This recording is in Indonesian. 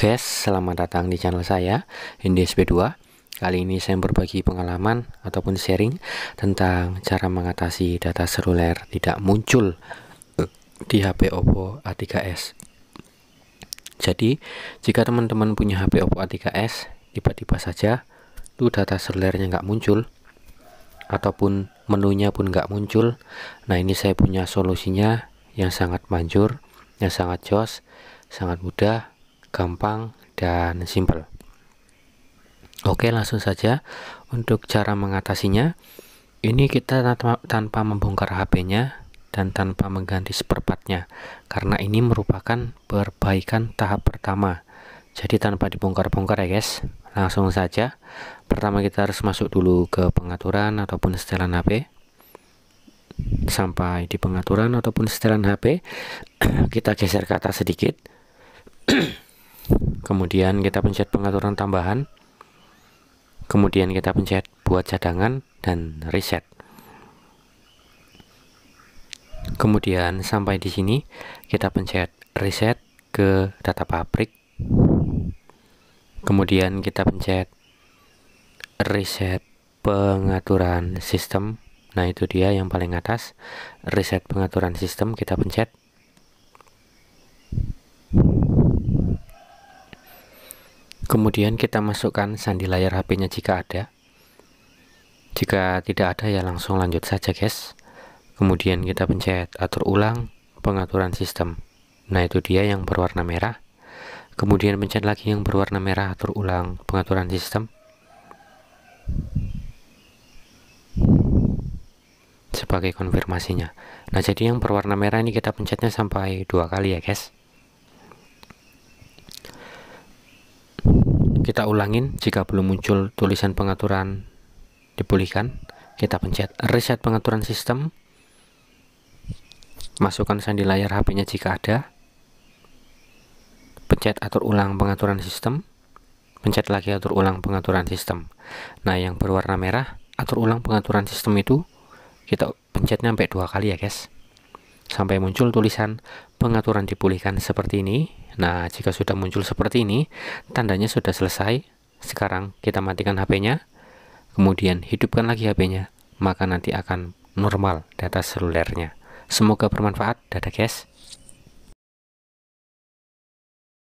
guys, selamat datang di channel saya, ndsb 2 Kali ini saya berbagi pengalaman ataupun sharing tentang cara mengatasi data seluler tidak muncul eh, di HP Oppo A3s Jadi, jika teman-teman punya HP Oppo A3s, tiba-tiba saja tuh data selulernya nggak muncul Ataupun menunya pun nggak muncul Nah ini saya punya solusinya yang sangat manjur, yang sangat jos, sangat mudah gampang, dan simple. Oke, langsung saja untuk cara mengatasinya. Ini kita tanpa membongkar HP-nya dan tanpa mengganti seperempatnya, karena ini merupakan perbaikan tahap pertama. Jadi tanpa dibongkar-bongkar ya guys. Langsung saja. Pertama kita harus masuk dulu ke pengaturan ataupun setelan HP. Sampai di pengaturan ataupun setelan HP, kita geser ke atas sedikit. kemudian kita pencet pengaturan tambahan kemudian kita pencet buat cadangan dan reset kemudian sampai di sini kita pencet reset ke data pabrik kemudian kita pencet reset pengaturan sistem nah itu dia yang paling atas reset pengaturan sistem kita pencet Kemudian kita masukkan sandi layar HP-nya jika ada. Jika tidak ada ya langsung lanjut saja guys. Kemudian kita pencet atur ulang pengaturan sistem. Nah itu dia yang berwarna merah. Kemudian pencet lagi yang berwarna merah atur ulang pengaturan sistem. Sebagai konfirmasinya. Nah jadi yang berwarna merah ini kita pencetnya sampai dua kali ya guys. kita ulangin jika belum muncul tulisan pengaturan dipulihkan kita pencet reset pengaturan sistem masukkan sandi layar HP-nya jika ada pencet atur ulang pengaturan sistem pencet lagi atur ulang pengaturan sistem nah yang berwarna merah atur ulang pengaturan sistem itu kita pencetnya sampai dua kali ya guys sampai muncul tulisan pengaturan dipulihkan seperti ini Nah, jika sudah muncul seperti ini, tandanya sudah selesai. Sekarang kita matikan HP-nya, kemudian hidupkan lagi HP-nya, maka nanti akan normal data selulernya. Semoga bermanfaat. Dadah, guys.